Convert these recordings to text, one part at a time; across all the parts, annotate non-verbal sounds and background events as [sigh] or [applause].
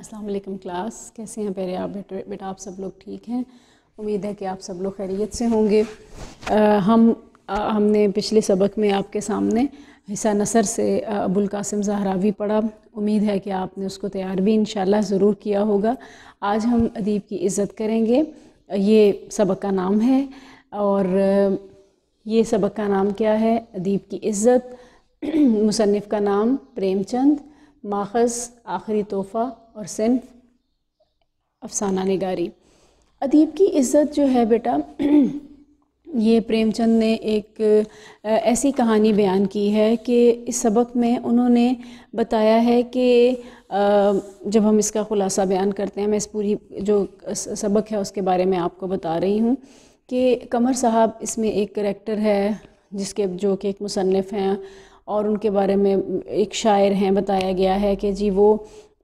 अस्सलाम वालेकुम क्लास कैसे हैं पेरे आप बेटे बेटा आप सब लोग ठीक हैं उम्मीद है कि आप सब लोग खैरियत से होंगे आ, हम आ, हमने पिछले सबक में आपके सामने हिस्सा नसर से अबुल कासिम जहरावी पढ़ा उम्मीद है कि आपने उसको तैयार भी इन ज़रूर किया होगा आज हम अदीब की इज़्ज़त करेंगे ये सबक का नाम है और ये सबक का नाम क्या है अदीब की इज़्ज़त [clears throat] मुसनफ़ का नाम प्रेमचंद माखज़ आखिरी तोहफ़ा और सिंफ अफसाना निगारी अदीब की इज़्ज़त जो है बेटा [clears throat] ये प्रेमचंद ने एक ऐसी कहानी बयान की है कि इस सबक में उन्होंने बताया है कि जब हम इसका ख़ुलासा बयान करते हैं मैं इस पूरी जो सबक है उसके बारे में आपको बता रही हूँ कि कमर साहब इसमें एक करेक्टर है जिसके जो कि एक मुसनफ़ हैं और उनके बारे में एक शायर हैं बताया गया है कि जी वो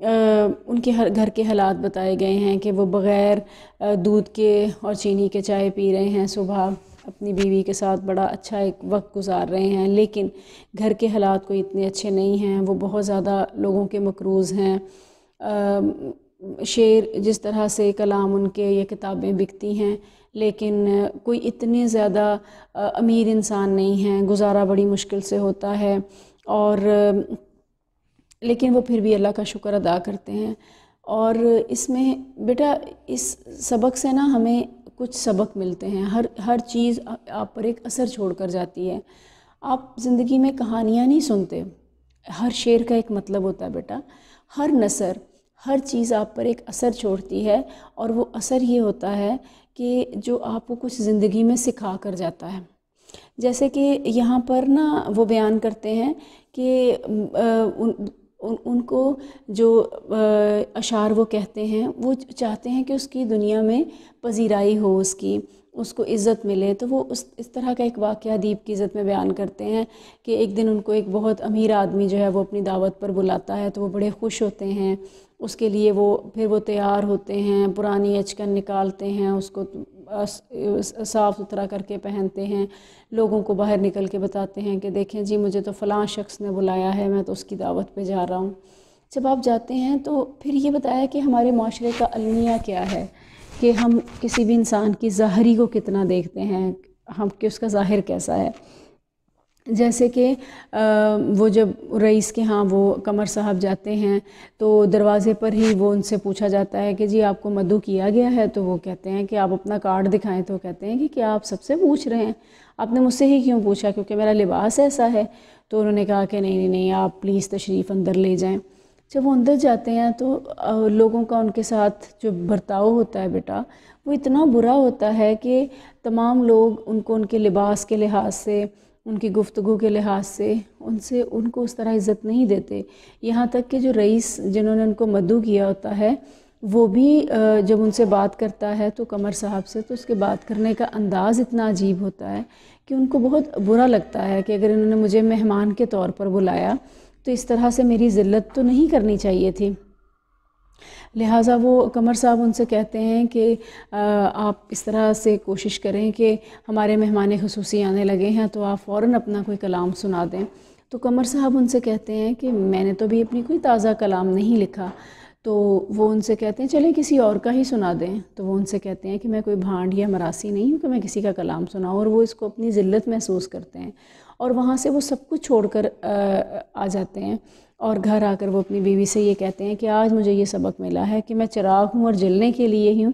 उनके हर घर के हालात बताए गए हैं कि वो बग़ैर दूध के और चीनी के चाय पी रहे हैं सुबह अपनी बीवी के साथ बड़ा अच्छा एक वक्त गुजार रहे हैं लेकिन घर के हालात कोई इतने अच्छे नहीं हैं वो बहुत ज़्यादा लोगों के मकरूज़ हैं शेर जिस तरह से कलाम उनके ये किताबें बिकती हैं लेकिन कोई इतने ज़्यादा अमीर इंसान नहीं हैं गुजारा बड़ी मुश्किल से होता है और लेकिन वो फिर भी अल्लाह का शुक्र अदा करते हैं और इसमें बेटा इस सबक से ना हमें कुछ सबक मिलते हैं हर हर चीज़ आप पर एक असर छोड़ कर जाती है आप ज़िंदगी में कहानियाँ नहीं सुनते हर शेर का एक मतलब होता है बेटा हर नसर हर चीज़ आप पर एक असर छोड़ती है और वो असर ये होता है कि जो आपको कुछ ज़िंदगी में सिखा कर जाता है जैसे कि यहाँ पर ना वो बयान करते हैं कि उन उनको जो अशार वो कहते हैं वो चाहते हैं कि उसकी दुनिया में पजीराई हो उसकी उसको इज़्ज़त मिले तो वो उस इस तरह का एक वाक़ दीप की इज़्ज़त में बयान करते हैं कि एक दिन उनको एक बहुत अमीर आदमी जो है वो अपनी दावत पर बुलाता है तो वो बड़े खुश होते हैं उसके लिए वो फिर वो तैयार होते हैं पुरानी अचकन निकालते हैं उसको साफ़ सुथरा करके पहनते हैं लोगों को बाहर निकल के बताते हैं कि देखें जी मुझे तो फ़लाँ शख्स ने बुलाया है मैं तो उसकी दावत पे जा रहा हूँ जब आप जाते हैं तो फिर ये बताया कि हमारे माशरे का अलमिया क्या है कि हम किसी भी इंसान की ज़ाहरी को कितना देखते हैं हम कि उसका ज़ाहिर कैसा है जैसे कि वो जब रईस के यहाँ वो कमर साहब जाते हैं तो दरवाज़े पर ही वो उनसे पूछा जाता है कि जी आपको मधु किया गया है तो वो कहते हैं कि आप अपना कार्ड दिखाएं तो कहते हैं कि क्या आप सबसे पूछ रहे हैं आपने मुझसे ही क्यों पूछा क्योंकि मेरा लिबास ऐसा है तो उन्होंने कहा कि नहीं नहीं नहीं आप प्लीज़ तशरीफ़ अंदर ले जाएँ जब वो अंदर जाते हैं तो लोगों का उनके साथ जो बर्ताव होता है बेटा वो इतना बुरा होता है कि तमाम लोग उनको उनके लिबास के लिहाज से उनकी गुफ्तु के लिहाज से उनसे उनको उस तरह इज़्ज़त नहीं देते यहाँ तक कि जो रईस जिन्होंने उनको मद्दू किया होता है वो भी जब उनसे बात करता है तो कमर साहब से तो उसके बात करने का अंदाज़ इतना अजीब होता है कि उनको बहुत बुरा लगता है कि अगर इन्होंने मुझे मेहमान के तौर पर बुलाया तो इस तरह से मेरी ज़िल्लत तो नहीं करनी चाहिए थी लिहाजा वो कमर साहब उनसे कहते हैं कि आप इस तरह से कोशिश करें कि हमारे मेहमान खसूसी आने लगे हैं तो आप फ़ौर अपना कोई कलाम सुना दें तो कमर साहब उनसे कहते हैं कि मैंने तो भी अपनी कोई ताज़ा कलाम नहीं लिखा तो वो उनसे कहते हैं चलें किसी और का ही सुना दें तो वो उनसे कहते हैं कि मैं कोई भांड या मरासी नहीं हूँ कि मैं किसी का कलाम सुनाऊँ और वो इसको अपनी ज़िल्लत महसूस करते हैं और वहाँ से वो सब कुछ छोड़ कर आ जाते हैं और घर आकर वो अपनी बीवी से ये कहते हैं कि आज मुझे ये सबक मिला है कि मैं चिराग हूँ और जलने के लिए ही हूँ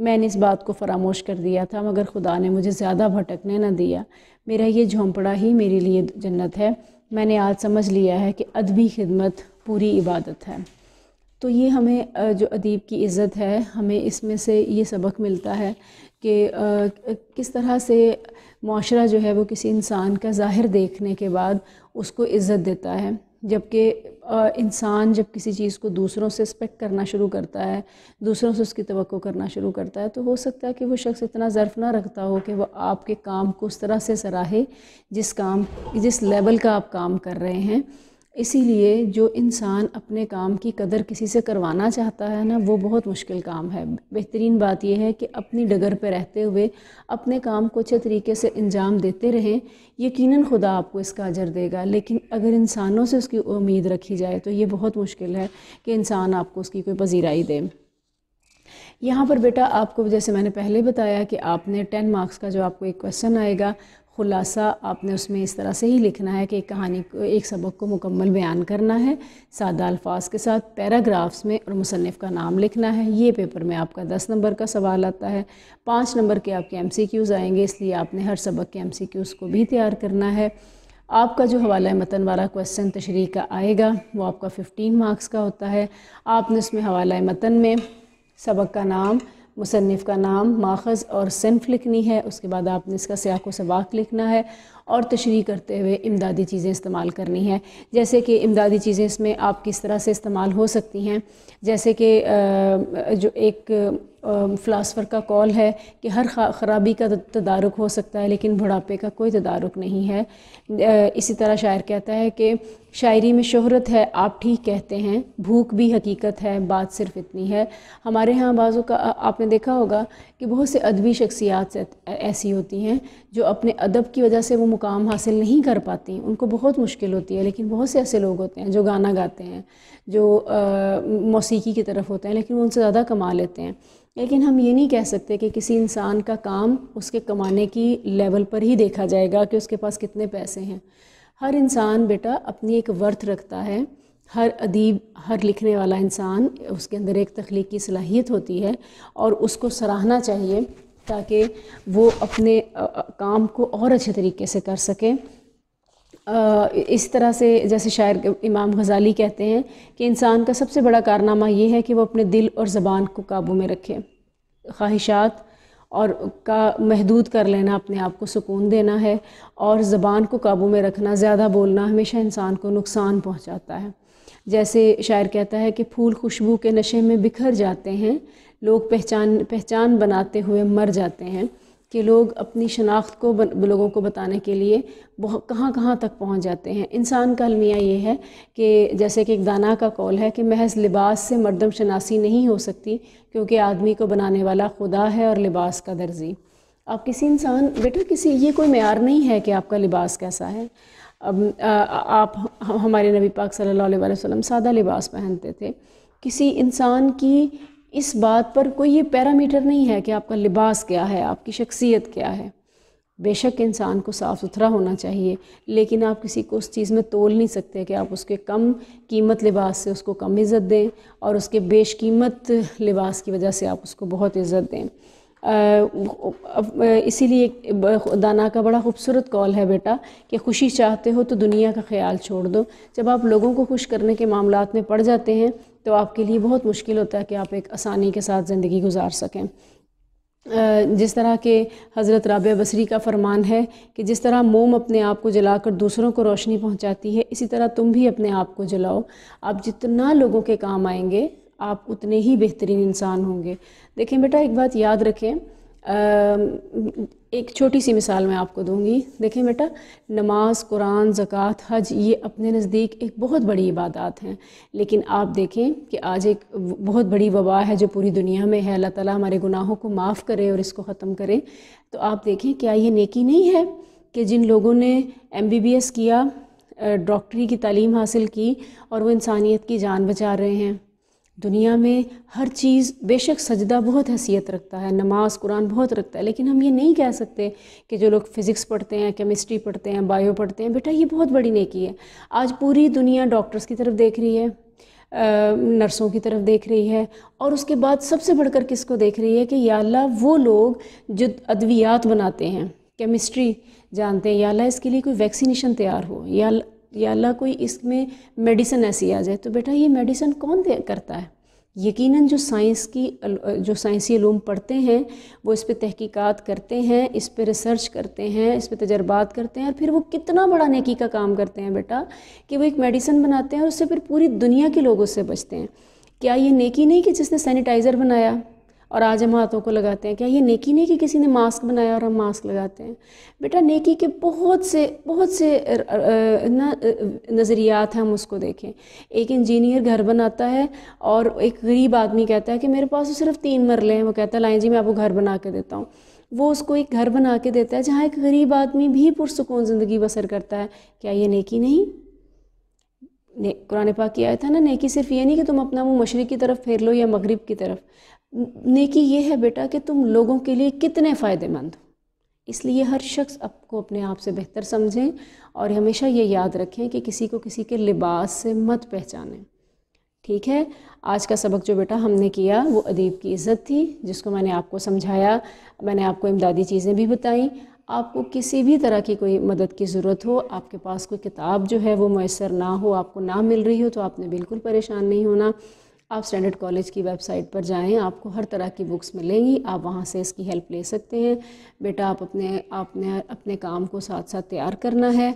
मैंने इस बात को फरामोश कर दिया था मगर खुदा ने मुझे ज़्यादा भटकने ना दिया मेरा ये झोंपड़ा ही मेरे लिए जन्नत है मैंने आज समझ लिया है कि अदबी खिदमत पूरी इबादत है तो ये हमें जो अदीब की इज़्ज़त है हमें इसमें से ये सबक मिलता है कि किस तरह से माशरा जो है वो किसी इंसान का ज़ाहिर देखने के बाद उसको इज़्ज़त देता है जबकि इंसान जब किसी चीज़ को दूसरों से एक्सपेक्ट करना शुरू करता है दूसरों से उसकी तो करना शुरू करता है तो हो सकता है कि वो शख्स इतना ज़र्फ ना रखता हो कि वह आपके काम को उस तरह से सराहे जिस काम जिस लेवल का आप काम कर रहे हैं इसीलिए जो इंसान अपने काम की कदर किसी से करवाना चाहता है ना वो बहुत मुश्किल काम है बेहतरीन बात यह है कि अपनी डगर पर रहते हुए अपने काम को अच्छे तरीके से अंजाम देते रहें यकीनन खुदा आपको इसका अजर देगा लेकिन अगर इंसानों से उसकी उम्मीद रखी जाए तो ये बहुत मुश्किल है कि इंसान आपको उसकी कोई पजीराई दे यहाँ पर बेटा आपको जैसे मैंने पहले बताया कि आपने टेन मार्क्स का जो आपको एक क्वेश्चन आएगा ख़ुलासा आपने उसमें इस तरह से ही लिखना है कि एक कहानी को एक सबक को मुकम्मल बयान करना है सादा अल्फाज के साथ पैराग्राफ्स में और मुसनफ़ का नाम लिखना है ये पेपर में आपका दस नंबर का सवाल आता है पाँच नंबर के आपके एम सी क्यूज़ आएंगे इसलिए आपने हर सबक के एम सी क्यूज़ को भी तैयार करना है आपका जो हवाला मतन वाला क्वेश्चन तशरी का आएगा वो आपका फ़िफ्टीन मार्क्स का होता है आपने उसमें हवाला मतन में सबक का नाम मुसनफ़ का नाम माखज़ और सिनफ लिखनी है उसके बाद आपने इसका सयाक़ सवाक लिखना है और तशरी करते हुए इमदादी चीज़ें इस्तेमाल करनी है जैसे कि इमदादी चीज़ें इसमें आप किस तरह से इस्तेमाल हो सकती हैं जैसे कि जो एक फ़िलासफ़र का कॉल है कि हर ख़राबी का तदारक हो सकता है लेकिन बुढ़ापे का कोई तदारक नहीं है इसी तरह शायर कहता है कि शायरी में शहरत है आप ठीक कहते हैं भूख भी हकीकत है बात सिर्फ इतनी है हमारे यहाँ बाज़ों का आपने देखा होगा कि बहुत से अदबी शख्सियात ऐसी होती हैं जो अपने अदब की वजह से वो मुकाम हासिल नहीं कर पाती उनको बहुत मुश्किल होती है लेकिन बहुत से ऐसे लोग होते हैं जो गाना गाते हैं जो मौसीकी की तरफ होते हैं लेकिन वो उनसे ज़्यादा कमा लेते हैं लेकिन हम ये नहीं कह सकते कि किसी इंसान का काम उसके कमाने की लेवल पर ही देखा जाएगा कि उसके पास कितने पैसे हैं हर इंसान बेटा अपनी एक वर्थ रखता है हर अदीब हर लिखने वाला इंसान उसके अंदर एक तख्लीकी सलाहियत होती है और उसको सराहना चाहिए ताकि वो अपने काम को और अच्छे तरीके से कर सके इस तरह से जैसे शायर इमाम गज़ाली कहते हैं कि इंसान का सबसे बड़ा कारनामा ये है कि वो अपने दिल और ज़बान को काबू में रखे ख्वाहिशात और का महदूद कर लेना अपने आप को सुकून देना है और ज़बान को काबू में रखना ज़्यादा बोलना हमेशा इंसान को नुकसान पहुँचाता है जैसे शायर कहता है कि फूल खुशबू के नशे में बिखर जाते हैं लोग पहचान पहचान बनाते हुए मर जाते हैं कि लोग अपनी शनाख्त को बन, लोगों को बताने के लिए बहुत कहाँ कहाँ तक पहुँच जाते हैं इंसान का अलमिया ये है कि जैसे कि एक दाना का कौल है कि महज लिबास से मरदम शनासी नहीं हो सकती क्योंकि आदमी को बनाने वाला खुदा है और लिबास का दर्जी आप किसी इंसान बेटा किसी ये कोई मैार नहीं है कि आपका लिबास कैसा है अब आप हमारे नबी पाक सल्लल्लाहु अलैहि वसल्लम सादा लिबास पहनते थे किसी इंसान की इस बात पर कोई ये पैरामीटर नहीं है कि आपका लिबास क्या है आपकी शख्सियत क्या है बेशक इंसान को साफ़ सुथरा होना चाहिए लेकिन आप किसी को उस चीज़ में तोल नहीं सकते कि आप उसके कम कीमत लिबास से उसको कम इज़्ज़त दें और उसके बेश कीमत लिबास की वजह से आप उसको बहुत इज़्ज़त दें इसीलिए दाना का बड़ा खूबसूरत कॉल है बेटा कि खुशी चाहते हो तो दुनिया का ख्याल छोड़ दो जब आप लोगों को खुश करने के मामला में पड़ जाते हैं तो आपके लिए बहुत मुश्किल होता है कि आप एक आसानी के साथ ज़िंदगी गुजार सकें जिस तरह के हज़रत राबिया बसरी का फ़रमान है कि जिस तरह मोम अपने आप को जलाकर दूसरों को रोशनी पहुंचाती है इसी तरह तुम भी अपने आप को जलाओ आप जितना लोगों के काम आएंगे आप उतने ही बेहतरीन इंसान होंगे देखें बेटा एक बात याद रखें एक छोटी सी मिसाल मैं आपको दूंगी देखें बेटा नमाज कुरान ज़क़़त हज ये अपने नज़दीक एक बहुत बड़ी इबादत हैं लेकिन आप देखें कि आज एक बहुत बड़ी वबा है जो पूरी दुनिया में है अल्लाह ताला हमारे गुनाहों को माफ़ करे और इसको ख़त्म करे तो आप देखें क्या ये नेकी नहीं है कि जिन लोगों ने एम बी बी एस किया डॉक्टरी की तालीम हासिल की और वो इंसानियत की जान बचा रहे हैं दुनिया में हर चीज़ बेशक सजदा बहुत हैसियत रखता है नमाज कुरान बहुत रखता है लेकिन हम ये नहीं कह सकते कि जो लोग फ़िज़िक्स पढ़ते हैं केमिस्ट्री पढ़ते हैं बायो पढ़ते हैं बेटा ये बहुत बड़ी नेकी है आज पूरी दुनिया डॉक्टर्स की तरफ देख रही है नर्सों की तरफ देख रही है और उसके बाद सबसे बढ़कर किसको देख रही है कि याल्ला वो लोग जो अद्वियात बनाते हैं केमिस्ट्री जानते हैं या इसके लिए कोई वैक्सीनेशन तैयार हो या या अल्लाह कोई इसमें मेडिसिन ऐसी आ जाए तो बेटा ये मेडिसिन कौन दे करता है यकीनन जो साइंस की जो साइंसी ूम पढ़ते हैं वो इस पर तहकीकात करते हैं इस पर रिसर्च करते हैं इस पर तजर्बात करते हैं और फिर वो कितना बड़ा नेकी का काम करते हैं बेटा कि वो एक मेडिसिन बनाते हैं और उससे फिर पूरी दुनिया के लोग उससे बचते हैं क्या ये नेकी नहीं कि जिसने सैनिटाइज़र बनाया और आज हम हाथों को लगाते हैं क्या ये नेकी नहीं कि किसी ने मास्क बनाया और हम मास्क लगाते हैं बेटा नेकी के बहुत से बहुत से नज़रियात हैं हम उसको देखें एक इंजीनियर घर बनाता है और एक गरीब आदमी कहता है कि मेरे पास तो सिर्फ तीन मरले हैं वो कहता है लाइन जी मैं आपको घर बना के देता हूँ वो उसको एक घर बना के देता है जहाँ एक गरीब आदमी भी पुरसकून ज़िंदगी बसर करता है क्या ये नेकी नहीं ने कुरान पाक किया था ना नेकी सिर्फ ये नहीं कि तुम अपना मुंह मशरक़ की तरफ फेर लो या मगरिब की तरफ नेकी ये है बेटा कि तुम लोगों के लिए कितने फ़ायदेमंद हो इसलिए हर शख्स आपको अपने आप से बेहतर समझें और हमेशा ये याद रखें कि किसी को किसी के लिबास से मत पहचानें ठीक है आज का सबक जो बेटा हमने किया वो अदीब की इज़्ज़त थी जिसको मैंने आपको समझाया मैंने आपको इमदादी चीज़ें भी बताई आपको किसी भी तरह की कोई मदद की ज़रूरत हो आपके पास कोई किताब जो है वो मैसर ना हो आपको ना मिल रही हो तो आपने बिल्कुल परेशान नहीं होना आप स्टैंडर्ड कॉलेज की वेबसाइट पर जाएं आपको हर तरह की बुक्स मिलेंगी आप वहाँ से इसकी हेल्प ले सकते हैं बेटा आप अपने आपने अपने काम को साथ साथ तैयार करना है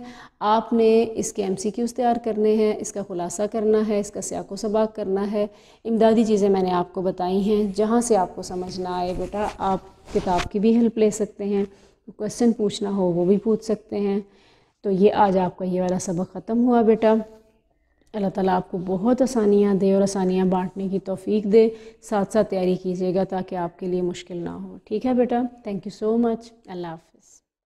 आपने इसके एम तैयार करने हैं इसका खुलासा करना है इसका स्याको सबाक करना है इमदादी चीज़ें मैंने आपको बताई हैं जहाँ से आपको समझ ना आए बेटा आप किताब की भी हेल्प ले सकते हैं क्वेश्चन पूछना हो वो भी पूछ सकते हैं तो ये आज आपका ये वाला सबक ख़त्म हुआ बेटा अल्लाह ताला आपको बहुत आसानियाँ दे और आसानियाँ बांटने की तौफीक दे साथ साथ तैयारी कीजिएगा ताकि आपके लिए मुश्किल ना हो ठीक है बेटा thank you so much Allah